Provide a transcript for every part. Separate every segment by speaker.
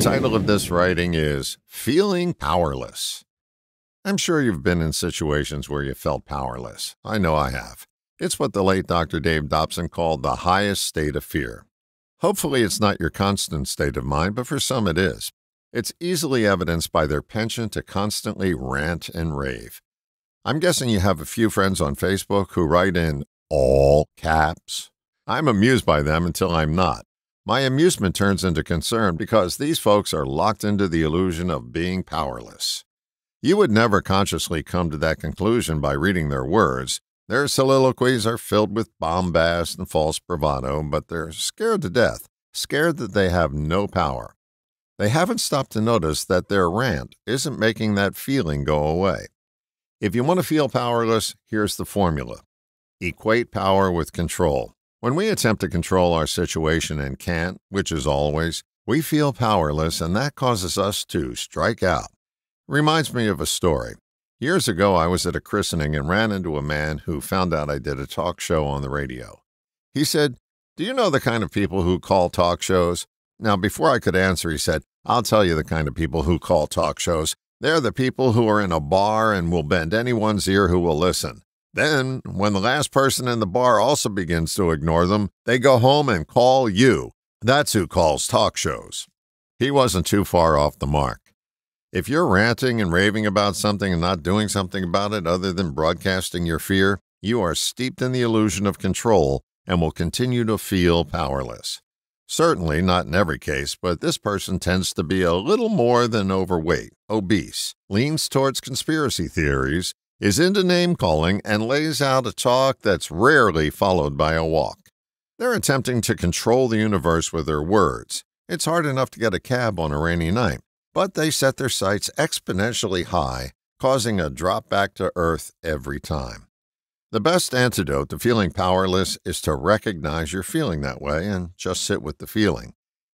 Speaker 1: title of this writing is Feeling Powerless. I'm sure you've been in situations where you felt powerless. I know I have. It's what the late Dr. Dave Dobson called the highest state of fear. Hopefully, it's not your constant state of mind, but for some it is. It's easily evidenced by their penchant to constantly rant and rave. I'm guessing you have a few friends on Facebook who write in all caps. I'm amused by them until I'm not. My amusement turns into concern because these folks are locked into the illusion of being powerless. You would never consciously come to that conclusion by reading their words. Their soliloquies are filled with bombast and false bravado, but they're scared to death, scared that they have no power. They haven't stopped to notice that their rant isn't making that feeling go away. If you want to feel powerless, here's the formula equate power with control. When we attempt to control our situation and can't, which is always, we feel powerless and that causes us to strike out. Reminds me of a story. Years ago, I was at a christening and ran into a man who found out I did a talk show on the radio. He said, Do you know the kind of people who call talk shows? Now, before I could answer, he said, I'll tell you the kind of people who call talk shows. They're the people who are in a bar and will bend anyone's ear who will listen. Then, when the last person in the bar also begins to ignore them, they go home and call you. That's who calls talk shows. He wasn't too far off the mark. If you're ranting and raving about something and not doing something about it other than broadcasting your fear, you are steeped in the illusion of control and will continue to feel powerless. Certainly not in every case, but this person tends to be a little more than overweight, obese, leans towards conspiracy theories, is into name calling and lays out a talk that's rarely followed by a walk. They're attempting to control the universe with their words. It's hard enough to get a cab on a rainy night, but they set their sights exponentially high, causing a drop back to earth every time. The best antidote to feeling powerless is to recognize you're feeling that way and just sit with the feeling.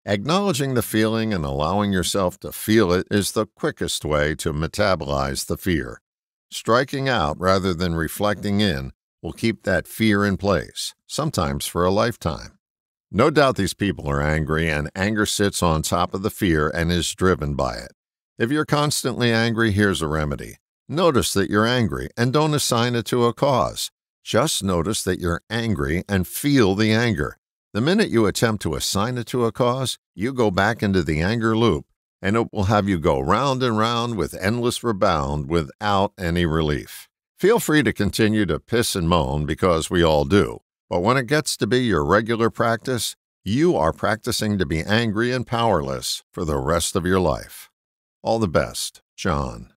Speaker 1: Acknowledging the feeling and allowing yourself to feel it is the quickest way to metabolize the fear. Striking out rather than reflecting in will keep that fear in place, sometimes for a lifetime. No doubt these people are angry, and anger sits on top of the fear and is driven by it. If you're constantly angry, here's a remedy. Notice that you're angry and don't assign it to a cause. Just notice that you're angry and feel the anger. The minute you attempt to assign it to a cause, you go back into the anger loop and it will have you go round and round with endless rebound without any relief. Feel free to continue to piss and moan because we all do, but when it gets to be your regular practice, you are practicing to be angry and powerless for the rest of your life. All the best, John.